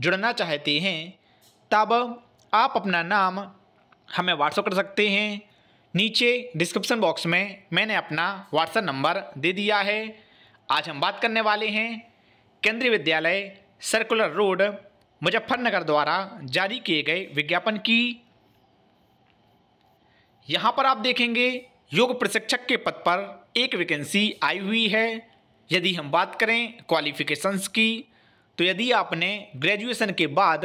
जुड़ना चाहते हैं तब आप अपना नाम हमें व्हाट्सअप कर सकते हैं नीचे डिस्क्रिप्शन बॉक्स में मैंने अपना व्हाट्सअप नंबर दे दिया है आज हम बात करने वाले हैं केंद्रीय विद्यालय सर्कुलर रोड मुजफ्फरनगर द्वारा जारी किए गए विज्ञापन की यहाँ पर आप देखेंगे योग प्रशिक्षक के पद पर एक वैकेंसी आई हुई है यदि हम बात करें क्वालिफिकेशंस की तो यदि आपने ग्रेजुएशन के बाद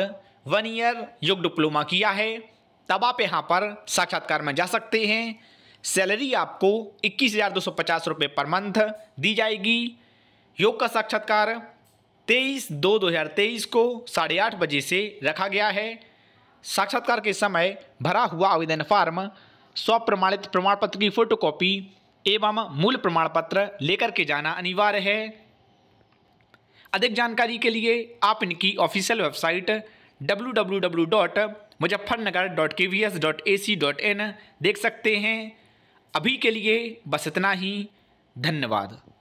वन ईयर योग डिप्लोमा किया है तब आप यहाँ पर साक्षात्कार में जा सकते हैं सैलरी आपको इक्कीस हज़ार दो सौ पचास रुपये पर मंथ दी जाएगी योग का साक्षात्कार तेईस दो दो हज़ार तेईस को साढ़े आठ बजे से रखा गया है साक्षात्कार के समय भरा हुआ आवेदन फार्म स्वप्रमाणित प्रमाण पत्र की फोटोकॉपी एवं मूल प्रमाण पत्र लेकर के जाना अनिवार्य है अधिक जानकारी के लिए आप इनकी ऑफिशियल वेबसाइट डब्ल्यू देख सकते हैं अभी के लिए बस इतना ही धन्यवाद